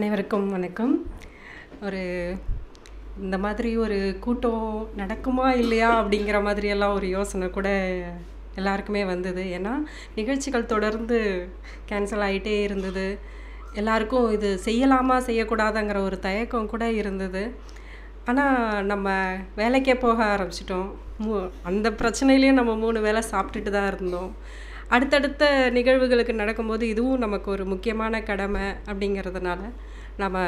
அனைவருக்கும் வணக்கம் ஒரு இந்த மாதிரி ஒரு கூட்டம் நடக்குமா இல்லையா அப்படிங்கிற மாதிரியெல்லாம் ஒரு யோசனை கூட எல்லாருக்குமே வந்தது ஏன்னா நிகழ்ச்சிகள் தொடர்ந்து கேன்சல் ஆகிட்டே இருந்தது எல்லாருக்கும் இது செய்யலாமா செய்யக்கூடாதுங்கிற ஒரு தயக்கம் கூட இருந்தது ஆனால் நம்ம வேலைக்கே போக ஆரம்பிச்சிட்டோம் மூ அந்த பிரச்சனையிலையும் நம்ம மூணு வேலை சாப்பிட்டுட்டு தான் இருந்தோம் அடுத்தடுத்த நிகழ்வுகளுக்கு நடக்கும்போது இதுவும் நமக்கு ஒரு முக்கியமான கடமை அப்படிங்கிறதுனால நம்ம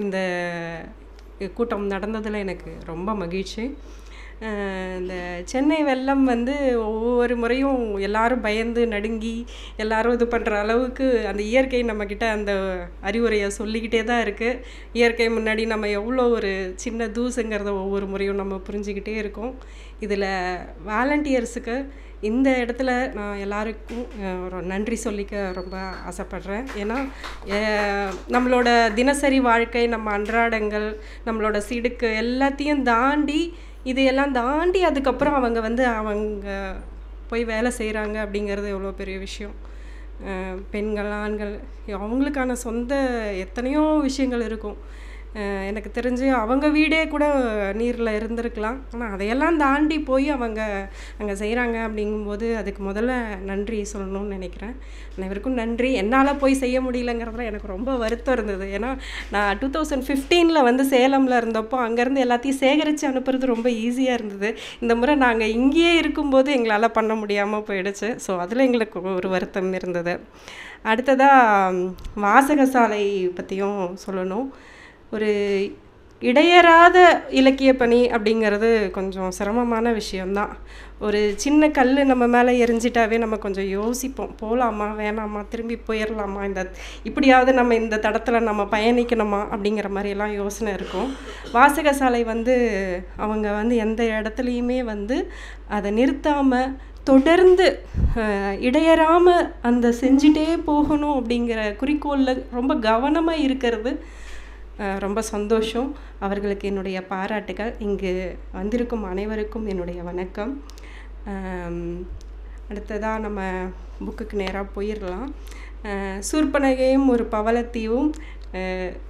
இந்த கூட்டம் நடந்ததில் எனக்கு ரொம்ப மகிழ்ச்சி இந்த சென்னை வெள்ளம் வந்து ஒவ்வொரு முறையும் எல்லாரும் பயந்து நடுங்கி எல்லாரும் இது பண்ணுற அளவுக்கு அந்த இயற்கை நம்மக்கிட்ட அந்த அறிவுரையை சொல்லிக்கிட்டே தான் இருக்குது இயற்கை முன்னாடி நம்ம எவ்வளோ ஒரு சின்ன தூசுங்கிறத ஒவ்வொரு முறையும் நம்ம புரிஞ்சுக்கிட்டே இருக்கோம் இதில் வாலண்டியர்ஸுக்கு இந்த இடத்துல நான் எல்லாருக்கும் ஒரு நன்றி சொல்லிக்க ரொம்ப ஆசைப்பட்றேன் ஏன்னா நம்மளோட தினசரி வாழ்க்கை நம்ம அன்றாடங்கள் நம்மளோட சிடுக்கு எல்லாத்தையும் தாண்டி இதையெல்லாம் தாண்டி அதுக்கப்புறம் அவங்க வந்து அவங்க போய் வேலை செய்கிறாங்க அப்படிங்கிறது எவ்வளோ பெரிய விஷயம் பெண்கள் ஆண்கள் அவங்களுக்கான சொந்த எத்தனையோ விஷயங்கள் இருக்கும் எனக்கு தெரிஞ்சு அவங்க வீடே கூட நீரில் இருந்திருக்கலாம் ஆனால் அதையெல்லாம் தாண்டி போய் அவங்க அங்கே செய்கிறாங்க அப்படிங்கும்போது அதுக்கு முதல்ல நன்றி சொல்லணும்னு நினைக்கிறேன் அனைவருக்கும் நன்றி என்னால் போய் செய்ய முடியலங்கிறதுல எனக்கு ரொம்ப வருத்தம் இருந்தது ஏன்னா நான் டூ தௌசண்ட் ஃபிஃப்டீனில் வந்து சேலமில் இருந்தப்போ அங்கேருந்து எல்லாத்தையும் சேகரித்து அனுப்புறது ரொம்ப ஈஸியாக இருந்தது இந்த முறை நாங்கள் இங்கேயே இருக்கும்போது எங்களால் பண்ண முடியாமல் போயிடுச்சு ஸோ அதில் எங்களுக்கு ஒரு வருத்தம் இருந்தது அடுத்ததாக வாசகசாலை பற்றியும் சொல்லணும் ஒரு இடையறாத இலக்கிய பணி அப்படிங்கிறது கொஞ்சம் சிரமமான விஷயம்தான் ஒரு சின்ன கல் நம்ம மேலே எரிஞ்சிட்டாவே நம்ம கொஞ்சம் யோசிப்போம் போகலாமா வேணாமா திரும்பி போயிடலாமா இந்த இப்படியாவது நம்ம இந்த தடத்தில் நம்ம பயணிக்கணுமா அப்படிங்கிற மாதிரியெல்லாம் யோசனை இருக்கும் வாசக சாலை வந்து அவங்க வந்து எந்த இடத்துலையுமே வந்து அதை நிறுத்தாமல் தொடர்ந்து இடையறாமல் அந்த செஞ்சிட்டே போகணும் அப்படிங்கிற குறிக்கோளில் ரொம்ப கவனமாக இருக்கிறது ரொம்ப சந்தோஷம் அவர்களுக்கு என்னுடைய பாராட்டுகள் இங்கு வந்திருக்கும் அனைவருக்கும் என்னுடைய வணக்கம் அடுத்ததாக நம்ம புக்குக்கு நேராக போயிடலாம் சூர்பனகையும் ஒரு பவளத்தீவும்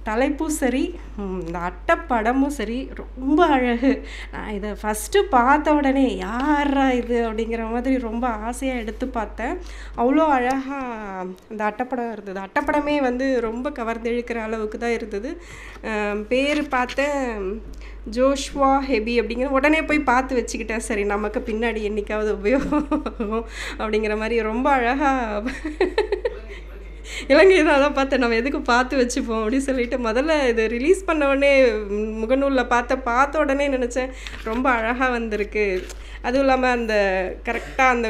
தலைப்பும் சரி இந்த அட்டைப்படமும் சரி ரொம்ப அழகு நான் இதை ஃபஸ்ட்டு பார்த்த உடனே யாரா இது அப்படிங்கிற மாதிரி ரொம்ப ஆசையாக எடுத்து பார்த்தேன் அவ்வளோ அழகாக அந்த அட்டைப்படம் இருந்தது அட்டைப்படமே வந்து ரொம்ப கவர்ந்தெழுக்கிற அளவுக்கு தான் இருந்தது பேர் பார்த்தேன் ஜோஷ்வா ஹெபி அப்படிங்கிற உடனே போய் பார்த்து வச்சுக்கிட்டேன் சரி நமக்கு பின்னாடி என்றைக்காவது உபயோகம் அப்படிங்கிற மாதிரி ரொம்ப அழகாக இலங்கையை தான் அதான் பார்த்தேன் நம்ம எதுக்கு பார்த்து வச்சுப்போம் அப்படின்னு சொல்லிட்டு முதல்ல இது ரிலீஸ் பண்ண உடனே முகநூலில் பார்த்த பார்த்த உடனே நினச்சேன் ரொம்ப அழகாக வந்திருக்கு அதுவும் இல்லாமல் அந்த கரெக்டாக அந்த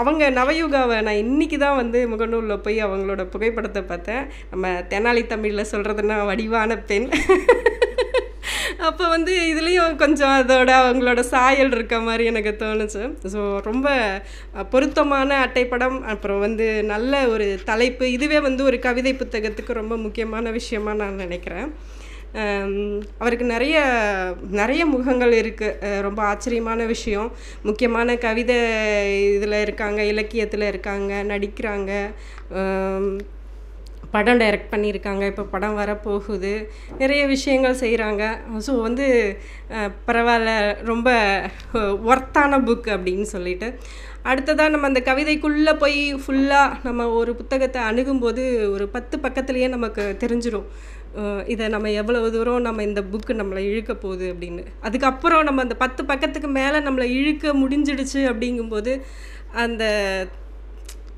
அவங்க நவயுகாவை நான் இன்றைக்கி தான் வந்து முகநூலில் போய் அவங்களோட புகைப்படத்தை பார்த்தேன் நம்ம தெனாலி தமிழில் சொல்கிறதுனா வடிவான பெண் அப்போ வந்து இதுலேயும் கொஞ்சம் அதோட அவங்களோட சாயல் இருக்க மாதிரி எனக்கு தோணுச்சு ஸோ ரொம்ப பொருத்தமான அட்டைப்படம் அப்புறம் வந்து நல்ல ஒரு தலைப்பு இதுவே வந்து ஒரு கவிதை புத்தகத்துக்கு ரொம்ப முக்கியமான விஷயமாக நான் நினைக்கிறேன் அவருக்கு நிறைய நிறைய முகங்கள் இருக்குது ரொம்ப ஆச்சரியமான விஷயம் முக்கியமான கவிதை இதில் இருக்காங்க இலக்கியத்தில் இருக்காங்க நடிக்கிறாங்க படம் டைரக்ட் பண்ணியிருக்காங்க இப்போ படம் வரப்போகுது நிறைய விஷயங்கள் செய்கிறாங்க ஸோ வந்து பரவாயில்ல ரொம்ப ஒர்த்தான புக் அப்படின்னு சொல்லிட்டு அடுத்ததாக நம்ம அந்த கவிதைக்குள்ளே போய் ஃபுல்லாக நம்ம ஒரு புத்தகத்தை அணுகும்போது ஒரு பத்து பக்கத்துலேயே நமக்கு தெரிஞ்சிடும் இதை நம்ம எவ்வளவு தூரம் நம்ம இந்த புக்கு நம்மளை இழுக்க போகுது அப்படின்னு அதுக்கப்புறம் நம்ம அந்த பத்து பக்கத்துக்கு மேலே நம்மளை இழுக்க முடிஞ்சிடுச்சு அப்படிங்கும்போது அந்த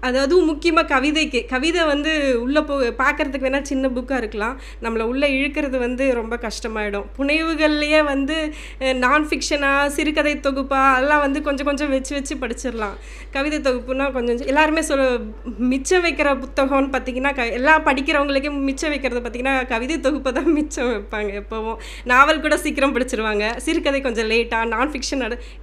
அதுவும் முக்கியமாக கவிதைக்கு கவிதை வந்து உள்ளே போ பார்க்குறதுக்கு வேணால் சின்ன புக்காக இருக்கலாம் நம்மளை உள்ளே இழுக்கிறது வந்து ரொம்ப கஷ்டமாயிடும் புனைவுகள்லேயே வந்து நான் ஃபிக்ஷனாக சிறுகதை தொகுப்பாக அதெல்லாம் வந்து கொஞ்சம் கொஞ்சம் வச்சு வச்சு படிச்சிடலாம் கவிதை தொகுப்புனால் கொஞ்சம் எல்லாருமே சொல் மிச்சம் வைக்கிற புத்தகம்னு பார்த்திங்கன்னா க எல்லா படிக்கிறவங்களுக்கே மிச்சம் வைக்கிறது பார்த்திங்கன்னா கவிதை தொகுப்பை தான் மிச்சம் வைப்பாங்க எப்போவும் நாவல் கூட சீக்கிரம் படிச்சிருவாங்க சிறுகதை கொஞ்சம் லேட்டாக நான் ஃபிக்ஷன்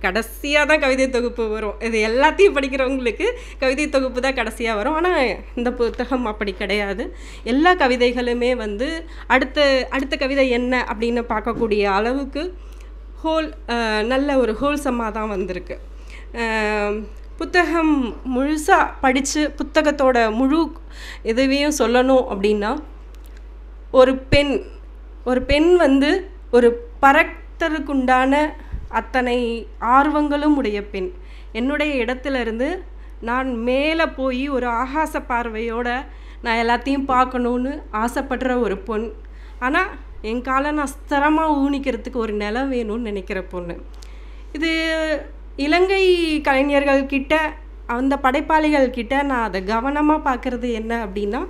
கடைசியாக தான் கவிதை தொகுப்பு வரும் இது எல்லாத்தையும் படிக்கிறவங்களுக்கு கவிதை தொகுப்பு தான் தான் கடைசியாக வரும் ஆனால் இந்த புத்தகம் அப்படி கிடையாது எல்லா கவிதைகளுமே வந்து அடுத்த அடுத்த கவிதை என்ன அப்படின்னு பார்க்கக்கூடிய அளவுக்கு ஹோல் நல்ல ஒரு ஹோல்சம்மாக தான் வந்திருக்கு புத்தகம் முழுசாக படித்து புத்தகத்தோட முழு இதுவையும் சொல்லணும் அப்படின்னா ஒரு பெண் ஒரு பெண் வந்து ஒரு பறக்கிறதுக்குண்டான அத்தனை ஆர்வங்களும் உடைய பெண் என்னுடைய இடத்துல இருந்து நான் மேலே போய் ஒரு ஆகாச பார்வையோடு நான் எல்லாத்தையும் பார்க்கணுன்னு ஆசைப்படுற ஒரு பொண் ஆனால் என் காலை நான் ஸ்திரமாக ஊனிக்கிறதுக்கு ஒரு நிலம் வேணும்னு நினைக்கிற பொண்ணு இது இலங்கை கலைஞர்கள்கிட்ட அந்த படைப்பாளிகள் கிட்ட நான் அதை கவனமாக பார்க்குறது என்ன அப்படின்னா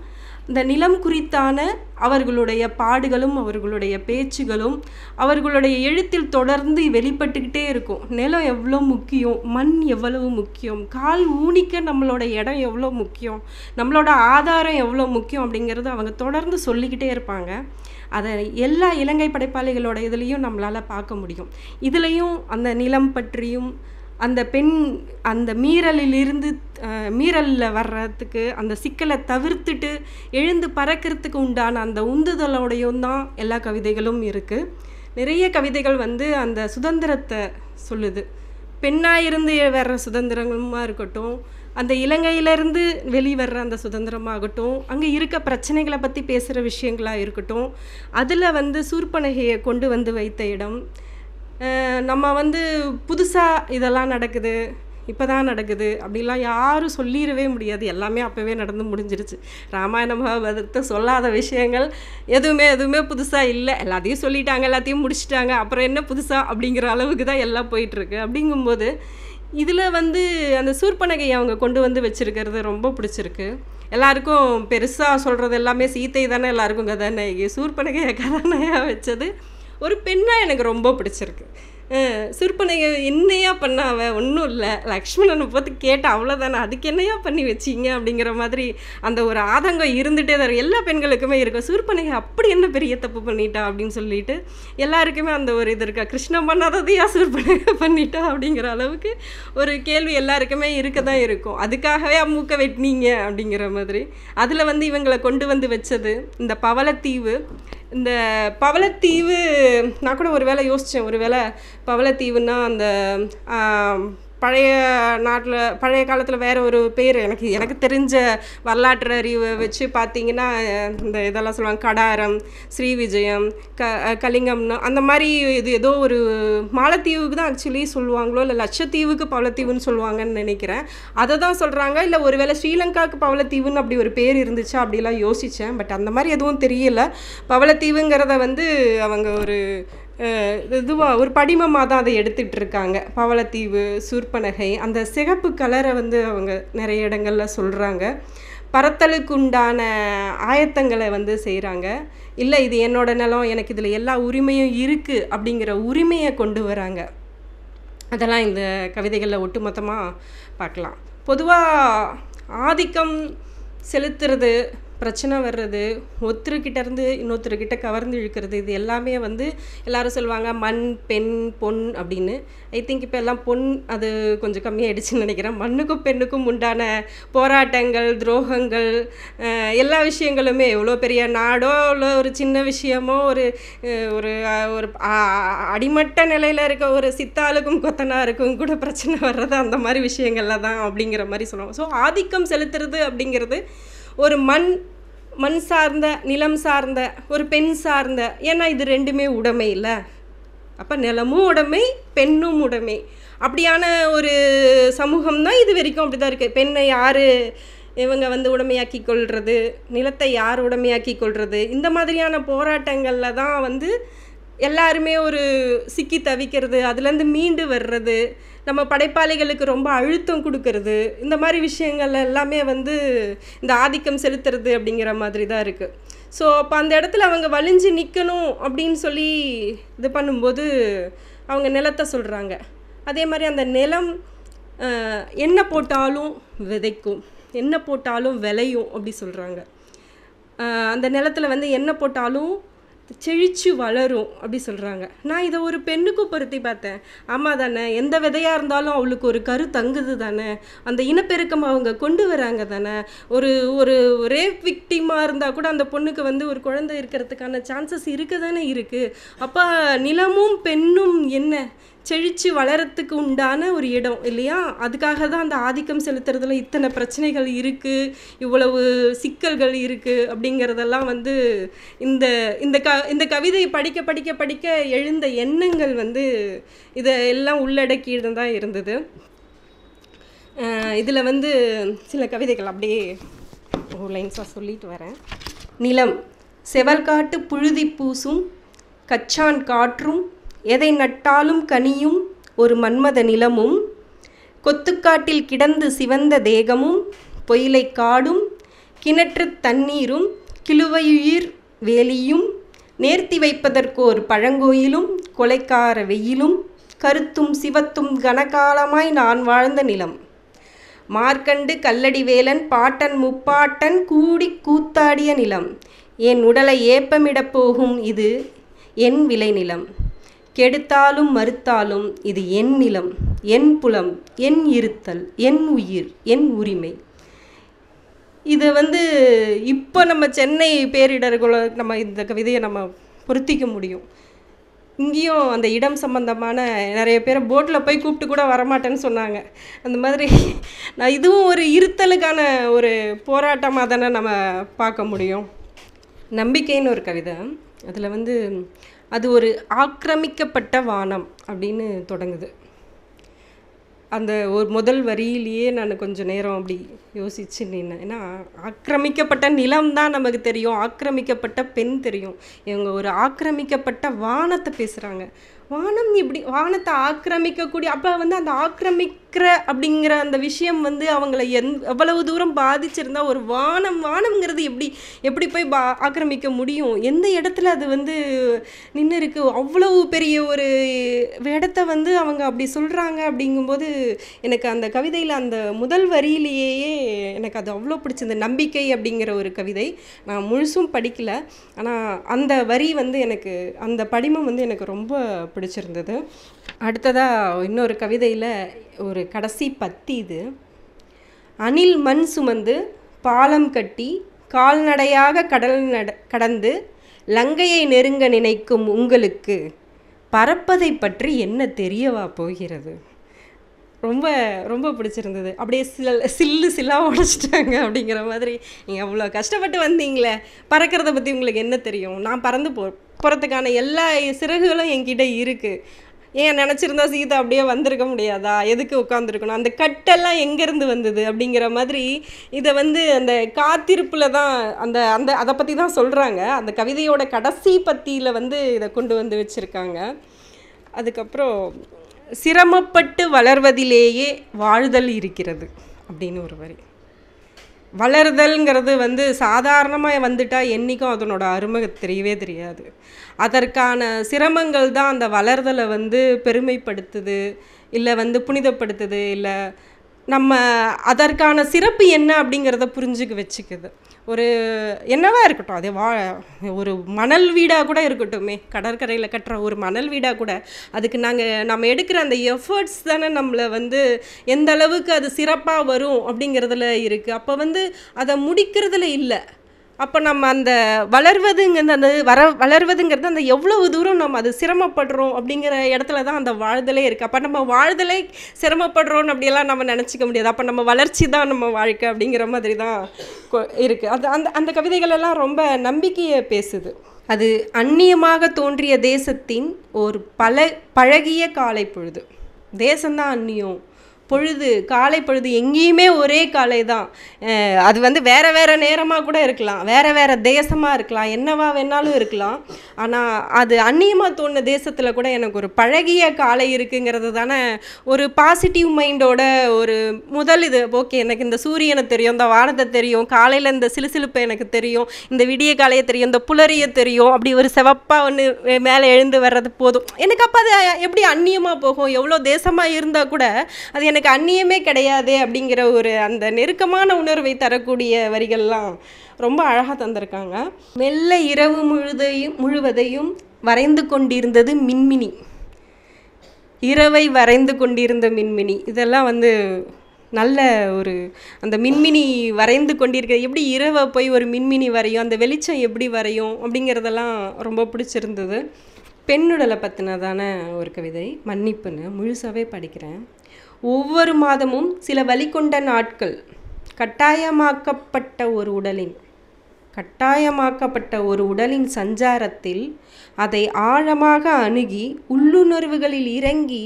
இந்த நிலம் குறித்தான அவர்களுடைய பாடுகளும் அவர்களுடைய பேச்சுகளும் அவர்களுடைய எழுத்தில் தொடர்ந்து வெளிப்பட்டுக்கிட்டே இருக்கும் நிலம் எவ்வளோ முக்கியம் மண் எவ்வளவு முக்கியம் கால் ஊனிக்க நம்மளோட இடம் எவ்வளோ முக்கியம் நம்மளோட ஆதாரம் எவ்வளோ முக்கியம் அப்படிங்கிறது அவங்க தொடர்ந்து சொல்லிக்கிட்டே இருப்பாங்க அதை எல்லா இலங்கை படைப்பாளிகளோட இதுலேயும் நம்மளால் பார்க்க முடியும் இதுலேயும் அந்த நிலம் பற்றியும் அந்த பெண் அந்த மீறலிலிருந்து மீறலில் வர்றதுக்கு அந்த சிக்கலை தவிர்த்துட்டு எழுந்து பறக்கிறதுக்கு உண்டான அந்த உந்துதலோடையும் தான் எல்லா கவிதைகளும் இருக்குது நிறைய கவிதைகள் வந்து அந்த சுதந்திரத்தை சொல்லுது பெண்ணாக இருந்து வர்ற சுதந்திரமாக இருக்கட்டும் அந்த இலங்கையிலேருந்து வெளிவர்ற அந்த சுதந்திரமாகட்டும் அங்கே இருக்க பிரச்சனைகளை பற்றி பேசுகிற விஷயங்களாக இருக்கட்டும் அதில் வந்து சூர்பனகையை கொண்டு வந்து வைத்த இடம் நம்ம வந்து புதுசாக இதெல்லாம் நடக்குது இப்போ தான் நடக்குது அப்படிலாம் யாரும் சொல்லிடவே முடியாது எல்லாமே அப்போவே நடந்து முடிஞ்சிருச்சு ராமாயண மகாபாரதத்தை சொல்லாத விஷயங்கள் எதுவுமே எதுவுமே புதுசாக இல்லை எல்லாத்தையும் சொல்லிட்டாங்க எல்லாத்தையும் முடிச்சுட்டாங்க அப்புறம் என்ன புதுசாக அப்படிங்கிற அளவுக்கு தான் எல்லாம் போயிட்டுருக்கு அப்படிங்கும்போது இதில் வந்து அந்த சூர்பனகை அவங்க கொண்டு வந்து வச்சுருக்கிறது ரொம்ப பிடிச்சிருக்கு எல்லாருக்கும் பெருசாக சொல்கிறது எல்லாமே சீத்தை தானே எல்லாருக்கும் கதாநாயகி சூர்பனகையை கதாநாயகாக வச்சது ஒரு பெண்ணாக எனக்கு ரொம்ப பிடிச்சிருக்கு சுருப்பனை என்னையா பண்ணாவ ஒன்றும் இல்லை லக்ஷ்மணனை பார்த்து கேட்டால் அவ்வளோதானே அதுக்கு என்னையா பண்ணி வச்சிங்க அப்படிங்கிற மாதிரி அந்த ஒரு ஆதங்கம் இருந்துகிட்டே தான் எல்லா பெண்களுக்குமே இருக்கும் சுருப்பனையை அப்படி என்ன பெரிய தப்பு பண்ணிட்டா அப்படின்னு சொல்லிட்டு எல்லாருக்குமே அந்த ஒரு இது இருக்கா கிருஷ்ணன் பண்ணாததையா சுருப்பனையை பண்ணிட்டா அப்படிங்கிற அளவுக்கு ஒரு கேள்வி எல்லாருக்குமே இருக்க தான் இருக்கும் அதுக்காகவே மூக்க வெட்டினீங்க அப்படிங்கிற மாதிரி அதில் வந்து இவங்களை கொண்டு வந்து வச்சது இந்த பவளத்தீவு இந்த பவளத்தீவு நான் கூட ஒரு வேளை யோசித்தேன் ஒரு வேளை பவளத்தீவுன்னா அந்த பழைய நாட்டில் பழைய காலத்தில் வேறு ஒரு பேர் எனக்கு எனக்கு தெரிஞ்ச வரலாற்று அறிவை வச்சு பார்த்தீங்கன்னா இந்த இதெல்லாம் சொல்லுவாங்க கடாரம் ஸ்ரீ விஜயம் க கலிங்கம்னு அந்த மாதிரி இது ஏதோ ஒரு மாலத்தீவுக்கு தான் ஆக்சுவலி சொல்லுவாங்களோ இல்லை லட்சத்தீவுக்கு பவளத்தீவுன்னு சொல்லுவாங்கன்னு நினைக்கிறேன் அதை தான் சொல்கிறாங்க இல்லை ஒருவேளை ஸ்ரீலங்காவுக்கு பவளத்தீவுன்னு அப்படி ஒரு பேர் இருந்துச்சா அப்படிலாம் யோசித்தேன் பட் அந்த மாதிரி எதுவும் தெரியல பவளத்தீவுங்கிறத வந்து அவங்க ஒரு இதுவாக ஒரு படிமமாக தான் அதை எடுத்துகிட்டு இருக்காங்க பவளத்தீவு சூர்பனகை அந்த சிகப்பு கலரை வந்து அவங்க நிறைய இடங்களில் சொல்கிறாங்க பறத்தலுக்கு உண்டான ஆயத்தங்களை வந்து செய்கிறாங்க இல்லை இது என்னோட நிலம் எனக்கு இதில் எல்லா உரிமையும் இருக்குது அப்படிங்கிற உரிமையை கொண்டு வராங்க அதெல்லாம் இந்த கவிதைகளில் ஒட்டுமொத்தமாக பார்க்கலாம் பொதுவாக ஆதிக்கம் செலுத்துறது பிரச்சனை வர்றது ஒருத்தருக்கிட்டேருந்து இன்னொருத்தருக்கிட்ட கவர்ந்து இழுக்கிறது இது எல்லாமே வந்து எல்லாரும் சொல்லுவாங்க மண் பெண் பொன் அப்படின்னு ஐ திங்க் இப்போ எல்லாம் பொன் அது கொஞ்சம் கம்மியாயிடுச்சுன்னு நினைக்கிறேன் மண்ணுக்கும் பெண்ணுக்கும் உண்டான போராட்டங்கள் துரோகங்கள் எல்லா விஷயங்களுமே எவ்வளோ பெரிய நாடோ இல்லை ஒரு சின்ன விஷயமோ ஒரு ஒரு ஒரு அடிமட்ட நிலையில் இருக்க ஒரு சித்தாளுக்கும் கொத்தனாருக்கும் கூட பிரச்சனை வர்றது அந்த மாதிரி விஷயங்கள்ல தான் அப்படிங்கிற மாதிரி சொல்லுவாங்க ஸோ ஆதிக்கம் செலுத்துறது அப்படிங்கிறது ஒரு மண் மண் சார்ந்த நிலம் சார்ந்த ஒரு பெண் சார்ந்த ஏன்னா இது ரெண்டுமே உடைமை இல்லை அப்போ நிலமும் உடைமை பெண்ணும் உடைமை அப்படியான ஒரு சமூகம் தான் இது வரைக்கும் அப்படி தான் இருக்குது பெண்ணை யார் இவங்க வந்து உடமையாக்கி கொள்வது நிலத்தை யார் உடமையாக்கி கொள்வது இந்த மாதிரியான போராட்டங்களில் தான் வந்து எல்லாருமே ஒரு சிக்கி தவிக்கிறது அதுலேருந்து மீண்டு வர்றது நம்ம படைப்பாளிகளுக்கு ரொம்ப அழுத்தம் கொடுக்கறது இந்த மாதிரி விஷயங்கள் எல்லாமே வந்து இந்த ஆதிக்கம் செலுத்துறது அப்படிங்கிற மாதிரி தான் இருக்குது ஸோ அப்போ அந்த இடத்துல அவங்க வலிஞ்சு நிற்கணும் அப்படின்னு சொல்லி இது பண்ணும்போது அவங்க நிலத்தை சொல்கிறாங்க அதே மாதிரி அந்த நிலம் என்ன போட்டாலும் விதைக்கும் என்ன போட்டாலும் விளையும் அப்படி சொல்கிறாங்க அந்த நிலத்தில் வந்து என்ன போட்டாலும் செழிச்சு வளரும் அப்படி சொல்கிறாங்க நான் இதை ஒரு பெண்ணுக்கும் பொருத்தி பார்த்தேன் ஆமாம் தானே எந்த விதையாக இருந்தாலும் அவளுக்கு ஒரு கரு தங்குது தானே அந்த இனப்பெருக்கம் அவங்க கொண்டு வராங்க தானே ஒரு ஒரு ரேப் விக்டிமாக இருந்தால் கூட அந்த பொண்ணுக்கு வந்து ஒரு குழந்தை இருக்கிறதுக்கான சான்சஸ் இருக்க தானே இருக்குது அப்போ நிலமும் பெண்ணும் என்ன செழித்து வளரத்துக்கு உண்டான ஒரு இடம் இல்லையா அதுக்காக தான் அந்த ஆதிக்கம் செலுத்துறதுல இத்தனை பிரச்சனைகள் இருக்குது இவ்வளவு சிக்கல்கள் இருக்குது அப்படிங்கிறதெல்லாம் வந்து இந்த இந்த க இந்த கவிதையை படிக்க படிக்க படிக்க எழுந்த எண்ணங்கள் வந்து இதை எல்லாம் உள்ளடக்கிட்டு தான் இருந்தது இதில் வந்து சில கவிதைகள் அப்படியே லைன்ஸாக சொல்லிட்டு வரேன் நிலம் செவல்காட்டு புழுதி பூசும் கச்சான் காற்றும் எதை நட்டாலும் கனியும் ஒரு மன்மத நிலமும் கொத்துக்காட்டில் கிடந்து சிவந்த தேகமும் பொயிலை காடும் கிணற்று தண்ணீரும் கிழுவையுயிர் வேலியும் நேர்த்தி வைப்பதற்கு ஒரு பழங்கோயிலும் கொலைக்கார வெயிலும் கருத்தும் சிவத்தும் கனகாலமாய் நான் வாழ்ந்த நிலம் மார்க்கண்டு கல்லடி வேலன் பாட்டன் முப்பாட்டன் கூடி கூத்தாடிய நிலம் என் உடலை ஏப்பமிடப் போகும் இது என் விளைநிலம் கெடுத்தாலும் மறுத்தாலும் இது என் நிலம் என் புலம் என் இருத்தல் என் உயிர் என் உரிமை இது வந்து இப்போ நம்ம சென்னை பேரிடர்களை நம்ம இந்த கவிதையை நம்ம பொருத்திக்க முடியும் இங்கேயும் அந்த இடம் சம்பந்தமான நிறைய பேரை போட்டில் போய் கூப்பிட்டு கூட வரமாட்டேன்னு சொன்னாங்க அந்த மாதிரி நான் இதுவும் ஒரு இருத்தலுக்கான ஒரு போராட்டமாக தானே நம்ம பார்க்க முடியும் நம்பிக்கைன்னு ஒரு கவிதை அதில் வந்து அது ஒரு ஆக்கிரமிக்கப்பட்ட வானம் அப்படின்னு தொடங்குது அந்த ஒரு முதல் வரியிலேயே நான் கொஞ்சம் நேரம் அப்படி யோசிச்சு நின்று ஏன்னா ஆக்கிரமிக்கப்பட்ட நிலம் தான் நமக்கு தெரியும் ஆக்கிரமிக்கப்பட்ட பெண் தெரியும் இவங்க ஒரு ஆக்கிரமிக்கப்பட்ட வானத்தை பேசுகிறாங்க வானம் இப்படி வானத்தை ஆக்கிரமிக்கக்கூடிய அப்போ வந்து அந்த ஆக்கிரமிக் இருக்கிற அப்படிங்கிற அந்த விஷயம் வந்து அவங்கள எந் எவ்வளவு தூரம் பாதிச்சிருந்தா ஒரு வானம் வானம்ங்கிறது எப்படி எப்படி போய் பா ஆக்கிரமிக்க முடியும் எந்த இடத்துல அது வந்து நின்று இருக்கு அவ்வளவு பெரிய ஒரு இடத்த வந்து அவங்க அப்படி சொல்கிறாங்க அப்படிங்கும்போது எனக்கு அந்த கவிதையில் அந்த முதல் வரியிலேயே எனக்கு அது அவ்வளோ பிடிச்சிருந்த நம்பிக்கை அப்படிங்கிற ஒரு கவிதை நான் முழுசும் படிக்கல ஆனால் அந்த வரி வந்து எனக்கு அந்த படிமம் வந்து எனக்கு ரொம்ப பிடிச்சிருந்தது அடுத்ததாக இன்னொரு கவிதையில் ஒரு கடைசி பத்தி இது அணில் மண் சுமந்து பாலம் கட்டி கால்நடையாக கடல் நட கடந்து லங்கையை நெருங்க நினைக்கும் உங்களுக்கு பறப்பதை பற்றி என்ன தெரியவா போகிறது ரொம்ப ரொம்ப பிடிச்சிருந்தது அப்படியே சில சில்லு சில்லாக உடச்சிட்டாங்க அப்படிங்கிற மாதிரி நீங்கள் அவ்வளோ கஷ்டப்பட்டு வந்தீங்களே பறக்கிறத பற்றி உங்களுக்கு என்ன தெரியும் நான் பறந்து போ போகிறதுக்கான எல்லா சிறகுகளும் என்கிட்ட இருக்குது ஏன் நினச்சிருந்தா சீதா அப்படியே வந்திருக்க முடியாதா எதுக்கு உட்காந்துருக்கணும் அந்த கட்டெல்லாம் எங்கேருந்து வந்தது அப்படிங்கிற மாதிரி இதை வந்து அந்த காத்திருப்பில் தான் அந்த அந்த அதை பற்றி தான் சொல்கிறாங்க அந்த கவிதையோட கடைசி பத்தியில் வந்து இதை கொண்டு வந்து வச்சுருக்காங்க அதுக்கப்புறம் சிரமப்பட்டு வளர்வதிலேயே வாழ்தல் இருக்கிறது அப்படின்னு ஒரு வரி வளருதல்ங்கிறது வந்து சாதாரணமாக வந்துட்டால் என்றைக்கும் அதனோட அருமை தெரியவே தெரியாது அதற்கான சிரமங்கள் தான் அந்த வளருதலை வந்து பெருமைப்படுத்துது இல்லை வந்து புனிதப்படுத்துது இல்லை நம்ம அதற்கான சிறப்பு என்ன அப்படிங்கிறத புரிஞ்சுக்க வச்சுக்குது ஒரு என்னவா இருக்கட்டும் அது வா ஒரு மணல் வீடாக கூட இருக்கட்டுமே கடற்கரையில் கட்டுற ஒரு மணல் வீடாக கூட அதுக்கு நாங்கள் நம்ம எடுக்கிற அந்த எஃபர்ட்ஸ் தானே நம்மளை வந்து எந்த அளவுக்கு அது சிறப்பாக வரும் அப்படிங்கிறதுல இருக்குது அப்போ வந்து அதை முடிக்கிறதுல இல்லை அப்போ நம்ம அந்த வளர்வதுங்கிறது அந்த வர வளர்வதுங்கிறது அந்த எவ்வளவு தூரம் நம்ம அது சிரமப்படுறோம் அப்படிங்கிற இடத்துல தான் அந்த வாழ்தலே இருக்குது அப்போ நம்ம வாழ்தலே சிரமப்படுறோம் அப்படியெல்லாம் நம்ம நினச்சிக்க முடியாது அப்போ நம்ம வளர்ச்சி தான் நம்ம வாழ்க்கை அப்படிங்கிற மாதிரி தான் இருக்குது அது அந்த அந்த கவிதைகளெல்லாம் ரொம்ப நம்பிக்கையை பேசுது அது அந்நியமாக தோன்றிய தேசத்தின் ஒரு பல பழகிய காலை பொழுது தேசம்தான் அந்நியம் பொழுது காலை பொழுது எங்கேயுமே ஒரே காலை தான் அது வந்து வேறு வேறு நேரமாக கூட இருக்கலாம் வேறு வேறு தேசமாக இருக்கலாம் என்னவா வேணாலும் இருக்கலாம் ஆனால் அது அந்நியமாக தோணுன தேசத்தில் கூட எனக்கு ஒரு பழகிய காலை இருக்குங்கிறது தானே ஒரு பாசிட்டிவ் மைண்டோட ஒரு முதல் இது ஓகே எனக்கு இந்த சூரியனை தெரியும் இந்த வானத்தை தெரியும் காலையில் இந்த சிலுசிலுப்பை எனக்கு தெரியும் இந்த விடிய காலையை தெரியும் இந்த புலரியை தெரியும் அப்படி ஒரு செவப்பாக ஒன்று மேலே எழுந்து வர்றது போதும் எனக்கு அப்போ அது எப்படி அந்நியமாக போகும் எவ்வளோ தேசமாக இருந்தால் கூட அது எனக்கு எனக்கு அந்நியமே கிடையாது அப்படிங்கிற ஒரு அந்த நெருக்கமான உணர்வை தரக்கூடிய வரிகள்லாம் ரொம்ப அழகாக தந்திருக்காங்க மெல்ல இரவு முழுதையும் முழுவதையும் வரைந்து கொண்டிருந்தது மின்மினி இரவை வரைந்து கொண்டிருந்த மின்மினி இதெல்லாம் வந்து நல்ல ஒரு அந்த மின்மினி வரைந்து கொண்டிருக்க எப்படி இரவை போய் ஒரு மின்மினி வரையும் அந்த வெளிச்சம் எப்படி வரையும் அப்படிங்கிறதெல்லாம் ரொம்ப பிடிச்சிருந்தது பெண்ணுடலை பற்றினதான ஒரு கவிதை மன்னிப்புன்னு முழுசாகவே படிக்கிறேன் ஒவ்வொரு மாதமும் சில வலி கொண்ட நாட்கள் கட்டாயமாக்கப்பட்ட ஒரு உடலின் கட்டாயமாக்கப்பட்ட ஒரு உடலின் சஞ்சாரத்தில் அதை ஆழமாக அணுகி உள்ளுணர்வுகளில் இறங்கி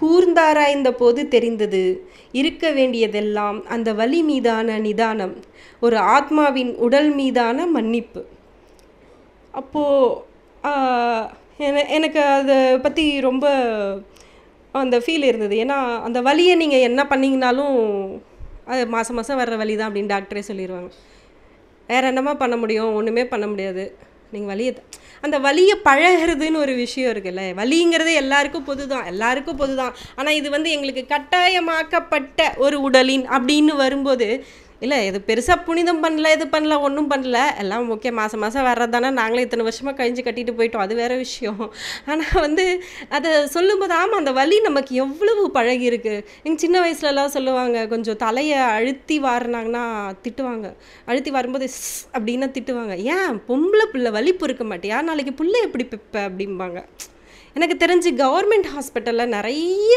கூர்ந்தாராய்ந்த போது தெரிந்தது இருக்க வேண்டியதெல்லாம் அந்த வலி மீதான நிதானம் ஒரு ஆத்மாவின் உடல் மீதான மன்னிப்பு அப்போது எனக்கு அதை பற்றி ரொம்ப அந்த ஃபீல் இருந்தது ஏன்னா அந்த வலியை நீங்கள் என்ன பண்ணிங்கனாலும் அது மாதம் மாதம் வர்ற வலி தான் அப்படின்னு டாக்டரே சொல்லிடுவாங்க வேறு என்னமா பண்ண முடியும் ஒன்றுமே பண்ண முடியாது நீங்கள் வலியை அந்த வலியை பழகிறதுன்னு ஒரு விஷயம் இருக்குல்ல வலிங்கிறது எல்லாருக்கும் பொது தான் எல்லாருக்கும் பொது தான் ஆனால் இது வந்து எங்களுக்கு கட்டாயமாக்கப்பட்ட ஒரு உடலின் அப்படின்னு வரும்போது இல்லை இது பெருசாக புனிதம் பண்ணல இது பண்ணல ஒன்றும் பண்ணல எல்லாம் ஓகே மாதம் மாதம் வர்றது தானே நாங்களே இத்தனை வருஷமாக கழிஞ்சு கட்டிட்டு போயிட்டோம் அது வேறு விஷயம் ஆனால் வந்து அதை சொல்லும்போது ஆமாம் அந்த வலி நமக்கு எவ்வளவு பழகி இருக்குது எங்கள் சின்ன வயசுலலாம் சொல்லுவாங்க கொஞ்சம் தலையை அழுத்தி வாரினாங்கன்னா திட்டுவாங்க அழுத்தி வரும்போது அப்படின்னா திட்டுவாங்க ஏன் பொம்பளை பிள்ளை வலிப்பு இருக்க மாட்டியா நாளைக்கு பிள்ளை எப்படி பிப்ப அப்படிம்பாங்க எனக்கு தெரிஞ்சு கவர்மெண்ட் ஹாஸ்பிட்டலில் நிறைய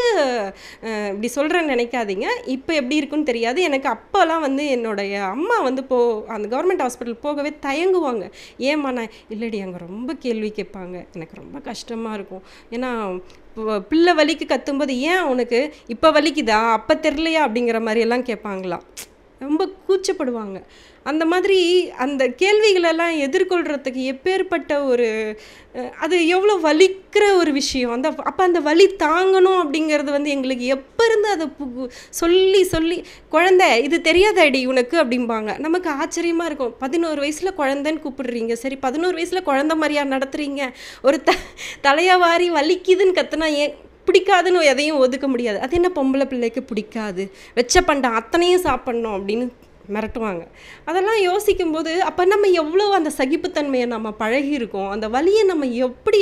இப்படி சொல்கிறேன் நினைக்காதீங்க இப்போ எப்படி இருக்குன்னு தெரியாது எனக்கு அப்போலாம் வந்து என்னுடைய அம்மா வந்து போ அந்த கவர்மெண்ட் ஹாஸ்பிட்டல் போகவே தயங்குவாங்க ஏம்மா நான் இல்லடி அங்கே ரொம்ப கேள்வி கேட்பாங்க எனக்கு ரொம்ப கஷ்டமாக இருக்கும் ஏன்னா பிள்ளை வலிக்கு கத்தும்போது ஏன் உனக்கு இப்போ வலிக்குதா அப்போ தெரிலையா அப்படிங்கிற மாதிரியெல்லாம் கேட்பாங்களாம் ரொம்ப கூச்சப்படுவாங்க அந்த மாதிரி அந்த கேள்விகளெல்லாம் எதிர்கொள்கிறதுக்கு எப்பேற்பட்ட ஒரு அது எவ்வளோ வலிக்கிற ஒரு விஷயம் அந்த அப்போ அந்த வலி தாங்கணும் அப்படிங்கிறது வந்து எங்களுக்கு எப்போ இருந்து அதை சொல்லி சொல்லி குழந்த இது தெரியாத அடி உனக்கு அப்படிம்பாங்க நமக்கு ஆச்சரியமாக இருக்கும் பதினோரு வயசில் குழந்தைன்னு கூப்பிடுறீங்க சரி பதினோரு வயசில் குழந்த மாதிரியா நடத்துகிறீங்க ஒரு த தலையை வாரி வலிக்குதுன்னு கற்றுனா ஏன் பிடிக்காதுன்னு எதையும் ஒதுக்க முடியாது அது என்ன பொம்பளை பிள்ளைக்கு பிடிக்காது வெச்ச பண்டம் அத்தனையும் சாப்பிட்ணும் அப்படின்னு மிரட்டுவாங்க அதெல்லாம் யோசிக்கும்போது அப்போ நம்ம எவ்வளோ அந்த சகிப்புத்தன்மையை நம்ம பழகியிருக்கோம் அந்த வழியை நம்ம எப்படி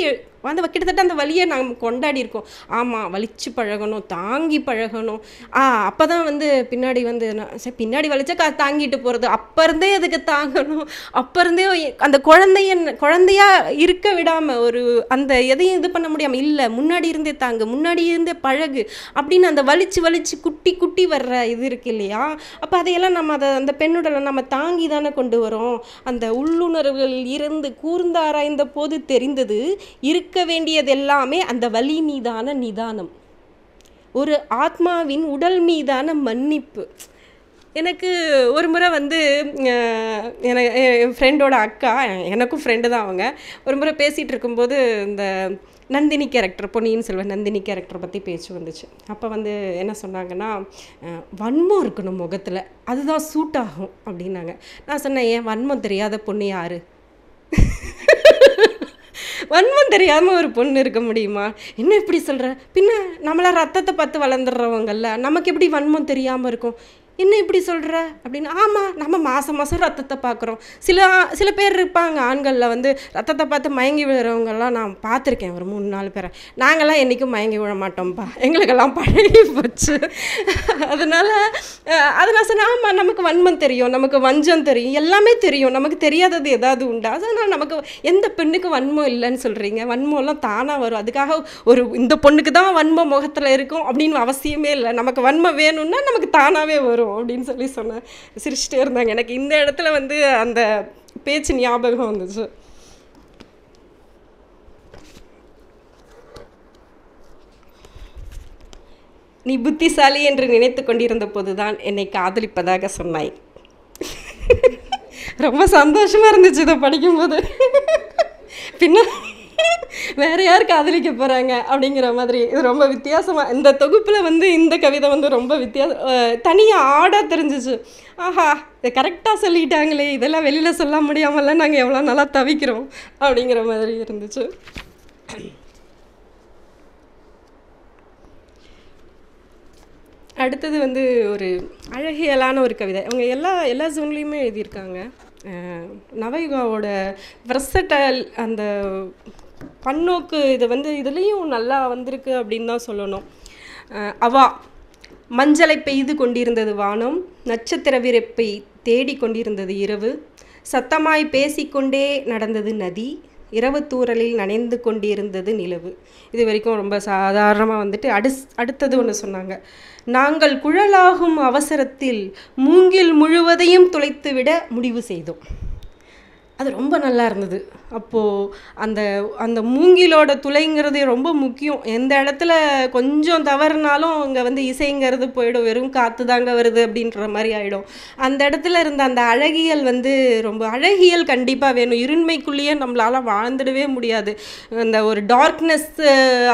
அந்த கிட்டத்தட்ட அந்த வழியை நாம் கொண்டாடி இருக்கோம் ஆமாம் வலிச்சு பழகணும் தாங்கி பழகணும் ஆ அப்போ தான் வந்து பின்னாடி வந்து சரி பின்னாடி வலிச்சா கா தாங்கிட்டு போகிறது அப்போ இருந்தே அதுக்கு தாங்கணும் அப்போ இருந்தே அந்த குழந்தைய குழந்தையாக இருக்க விடாமல் ஒரு அந்த எதையும் இது பண்ண முடியாமல் இல்லை முன்னாடி இருந்தே தாங்க முன்னாடி இருந்தே பழகு அப்படின்னு அந்த வலிச்சு வலிச்சு குட்டி குட்டி வர்ற இது இருக்கு இல்லையா அப்போ அதையெல்லாம் நம்ம அதை அந்த பெண்ணுடலை நம்ம தாங்கி தானே கொண்டு வரோம் அந்த உள்ளுணர்வுகள் இருந்து கூர்ந்து ஆராய்ந்த போது தெரிந்தது இருக்க இருக்க வேண்டியதெல்லாமே அந்த வலி மீதான நிதானம் ஒரு ஆத்மாவின் உடல் மீதான மன்னிப்பு எனக்கு ஒரு முறை வந்து எனக்கு என் ஃப்ரெண்டோட அக்கா எனக்கும் ஃப்ரெண்டு தான் அவங்க ஒரு முறை பேசிகிட்டு இருக்கும்போது இந்த நந்தினி கேரக்டர் பொன்னியின் செல்வன் நந்தினி கேரக்டரை பற்றி பேச்சு வந்துச்சு அப்போ வந்து என்ன சொன்னாங்கன்னா வன்மம் இருக்கணும் முகத்தில் அதுதான் சூட் ஆகும் அப்படின்னாங்க நான் சொன்னேன் ஏன் வன்மம் தெரியாத பொண்ணு யார் வன்மம் தெரியாமல் ஒரு பொண்ணு இருக்க முடியுமா என்ன இப்படி சொல்கிற பின்ன நம்மளை ரத்தத்தை பார்த்து வளர்ந்துடுறவங்கல்ல நமக்கு எப்படி வன்மம் தெரியாமல் இருக்கும் என்ன இப்படி சொல்கிற அப்படின்னு ஆமாம் நம்ம மாதம் மாதம் ரத்தத்தை பார்க்குறோம் சில சில பேர் இருப்பாங்க ஆண்களில் வந்து ரத்தத்தை பார்த்து மயங்கி விழுறவங்கெல்லாம் நான் பார்த்துருக்கேன் ஒரு மூணு நாலு பேரை நாங்கள்லாம் என்றைக்கும் மயங்கி விழ மாட்டோம்ப்பா எங்களுக்கெல்லாம் பழகி போச்சு அதனால் அது சார் ஆமாம் நமக்கு வன்மம் தெரியும் நமக்கு வஞ்சம் தெரியும் எல்லாமே தெரியும் நமக்கு தெரியாதது ஏதாவது உண்டா அதனால் நமக்கு எந்த பெண்ணுக்கு வன்மம் இல்லைன்னு சொல்கிறீங்க வன்மம்லாம் தானாக வரும் அதுக்காக ஒரு இந்த பொண்ணுக்கு தான் வன்மம் முகத்தில் இருக்கும் அப்படின்னு அவசியமே இல்லை நமக்கு வன்மம் வேணும்னா நமக்கு தானாகவே வரும் வரும் அப்படின்னு சொல்லி சொன்னேன் சிரிச்சிட்டே இருந்தாங்க எனக்கு இந்த இடத்துல வந்து அந்த பேச்சு ஞாபகம் வந்துச்சு நீ புத்திசாலி என்று நினைத்து கொண்டிருந்த போதுதான் என்னை காதலிப்பதாக சொன்னாய் ரொம்ப சந்தோஷமாக இருந்துச்சு இதை படிக்கும்போது பின்ன வேறு யார் காதலிக்க போகிறாங்க அப்படிங்கிற மாதிரி இது ரொம்ப வித்தியாசமாக இந்த தொகுப்பில் வந்து இந்த கவிதை வந்து ரொம்ப வித்தியாச தனியாக ஆடாக தெரிஞ்சிச்சு ஆஹா இதை கரெக்டாக சொல்லிட்டாங்களே இதெல்லாம் வெளியில் சொல்ல முடியாமல்லாம் நாங்கள் எவ்வளோ நல்லா தவிக்கிறோம் அப்படிங்கிற மாதிரி இருந்துச்சு அடுத்தது வந்து ஒரு அழகியலான ஒரு கவிதை அவங்க எல்லா எல்லா ஜோன்லேயுமே எழுதியிருக்காங்க நவயுகாவோட வெர்சட்டல் அந்த பன்னோக்கு இது வந்து இதுலேயும் நல்லா வந்திருக்கு அப்படின்னு தான் சொல்லணும் அவா மஞ்சளை பெய்து கொண்டிருந்தது வானம் நட்சத்திர விரைப்பை தேடி கொண்டிருந்தது இரவு சத்தமாய் பேசிக்கொண்டே நடந்தது நதி இரவு தூரலில் நனைந்து கொண்டிருந்தது நிலவு இது வரைக்கும் ரொம்ப சாதாரணமாக வந்துட்டு அடுஸ் அடுத்தது ஒன்று சொன்னாங்க நாங்கள் குழலாகும் அவசரத்தில் மூங்கில் முழுவதையும் துளைத்துவிட முடிவு செய்தோம் அது ரொம்ப நல்லா இருந்தது அப்போது அந்த அந்த மூங்கிலோட துளைங்கிறது ரொம்ப முக்கியம் எந்த இடத்துல கொஞ்சம் தவறுனாலும் அங்கே வந்து இசைங்கிறது போயிடும் வெறும் காற்று தாங்க வருது அப்படின்ற மாதிரி ஆகிடும் அந்த இடத்துல இருந்த அந்த அழகியல் வந்து ரொம்ப அழகியல் கண்டிப்பாக வேணும் இருண்மைக்குள்ளேயே நம்மளால் வாழ்ந்துடவே முடியாது அந்த ஒரு டார்க்னஸ்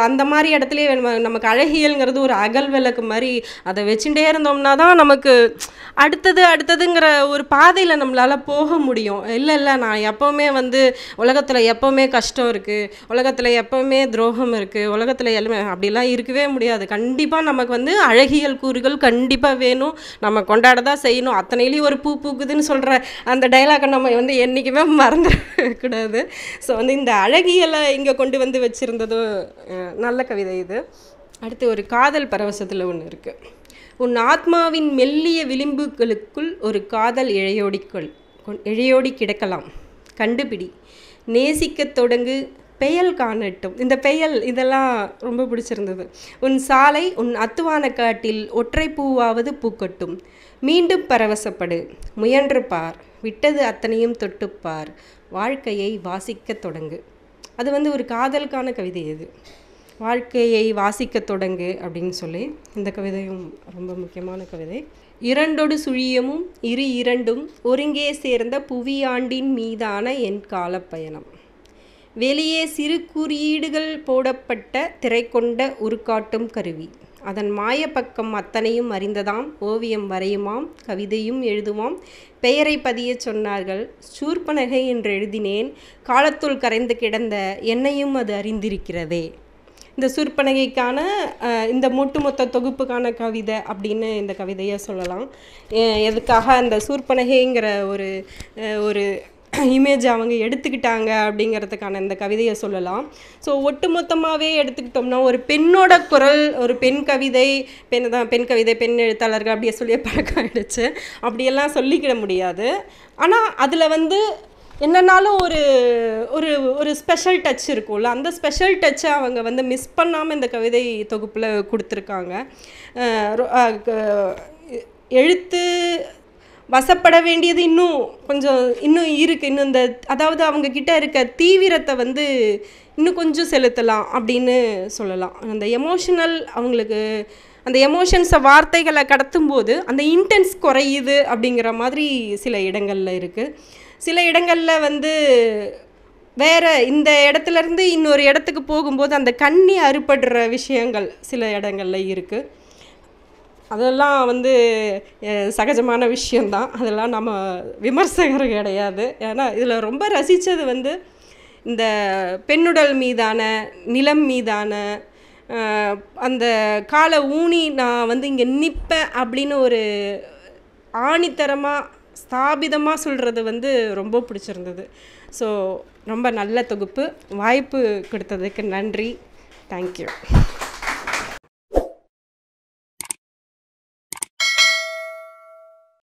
அந்த மாதிரி இடத்துலயே நமக்கு அழகியல்ங்கிறது ஒரு அகல் விளக்கு மாதிரி அதை வச்சுட்டே இருந்தோம்னா தான் நமக்கு அடுத்தது அடுத்ததுங்கிற ஒரு பாதையில் நம்மளால் போக முடியும் இல்லை இல்லை நான் எப்போவுமே வந்து உலக உலகத்தில் எப்போவுமே கஷ்டம் இருக்குது உலகத்தில் எப்போவுமே துரோகம் இருக்குது உலகத்தில் எல்லாமே அப்படிலாம் இருக்கவே முடியாது கண்டிப்பாக நமக்கு வந்து அழகியல் கூறுகள் கண்டிப்பாக வேணும் நம்ம கொண்டாட தான் செய்யணும் அத்தனையிலையும் ஒரு பூ பூக்குதுன்னு சொல்கிற அந்த டைலாக்கை நம்ம வந்து என்றைக்குமே மறந்துடக்கூடாது ஸோ வந்து இந்த அழகியலை இங்கே கொண்டு வந்து வச்சுருந்ததும் நல்ல கவிதை இது அடுத்து ஒரு காதல் பரவசத்தில் ஒன்று இருக்குது உன் ஆத்மாவின் மெல்லிய விளிம்புகளுக்குள் ஒரு காதல் இழையோடிக்குள் இழையோடி கிடக்கலாம் கண்டுபிடி நேசிக்கத் தொடங்கு பெயல் காணட்டும் இந்த பெயல் இதெல்லாம் ரொம்ப பிடிச்சிருந்தது உன் சாலை உன் அத்துவான காட்டில் ஒற்றை பூவாவது பூக்கட்டும் மீண்டும் பரவசப்படு முயன்று பார் விட்டது அத்தனையும் தொட்டுப்பார் வாழ்க்கையை வாசிக்கத் தொடங்கு அது வந்து ஒரு காதலுக்கான கவிதை இது வாழ்க்கையை வாசிக்க தொடங்கு அப்படின்னு சொல்லி இந்த கவிதையும் ரொம்ப முக்கியமான கவிதை இரண்டொடு சுழியமும் இரு இரண்டும் ஒருங்கே சேர்ந்த புவியாண்டின் மீதான என் காலப்பயணம் வெளியே சிறு குறியீடுகள் போடப்பட்ட திரை கொண்ட உருக்காட்டும் கருவி அதன் மாயப்பக்கம் அத்தனையும் அறிந்ததாம் ஓவியம் வரையுமாம் கவிதையும் எழுதுவாம் பெயரை பதிய சொன்னார்கள் சூர்பனகை என்று எழுதினேன் காலத்துள் கரைந்து கிடந்த என்னையும் அது அறிந்திருக்கிறதே இந்த சுற்பனகைக்கான இந்த மொத்த தொகுப்புக்கான கவிதை அப்படின்னு இந்த கவிதையை சொல்லலாம் எதுக்காக அந்த சூர்பனகைங்கிற ஒரு ஒரு இமேஜ் அவங்க எடுத்துக்கிட்டாங்க அப்படிங்கிறதுக்கான இந்த கவிதையை சொல்லலாம் ஸோ ஒட்டு மொத்தமாகவே எடுத்துக்கிட்டோம்னா ஒரு பெண்ணோட குரல் ஒரு பெண் கவிதை பெண் தான் பெண் கவிதை பெண் எழுத்தாளர்கள் அப்படியே சொல்லி பழக்கம் ஆகிடுச்சு அப்படியெல்லாம் சொல்லிக்கிட முடியாது ஆனால் அதில் வந்து என்னன்னாலும் ஒரு ஒரு ஒரு ஸ்பெஷல் டச் இருக்கும்ல அந்த ஸ்பெஷல் டச்சை அவங்க வந்து மிஸ் பண்ணாமல் இந்த கவிதை தொகுப்பில் கொடுத்துருக்காங்க எழுத்து வசப்பட வேண்டியது இன்னும் கொஞ்சம் இன்னும் இருக்குது இன்னும் இந்த அதாவது அவங்கக்கிட்ட இருக்க தீவிரத்தை வந்து இன்னும் கொஞ்சம் செலுத்தலாம் அப்படின்னு சொல்லலாம் அந்த எமோஷனல் அவங்களுக்கு அந்த எமோஷன்ஸை வார்த்தைகளை கடத்தும் போது அந்த இன்டென்ஸ் குறையுது அப்படிங்கிற மாதிரி சில இடங்களில் இருக்குது சில இடங்களில் வந்து வேறு இந்த இடத்துலேருந்து இன்னொரு இடத்துக்கு போகும்போது அந்த கண்ணி அறுபடுற விஷயங்கள் சில இடங்களில் இருக்குது அதெல்லாம் வந்து சகஜமான விஷயந்தான் அதெல்லாம் நம்ம விமர்சகர் கிடையாது ஏன்னா இதில் ரொம்ப ரசித்தது வந்து இந்த பெண்ணுடல் மீதான நிலம் மீதான அந்த காலை ஊனி நான் வந்து இங்கே நிற்பேன் அப்படின்னு ஒரு ஆணித்தரமாக ஸ்தாபிதமாக சொல்கிறது வந்து ரொம்ப பிடிச்சிருந்தது ஸோ ரொம்ப நல்ல தொகுப்பு வாய்ப்பு கொடுத்ததுக்கு நன்றி தேங்க்யூ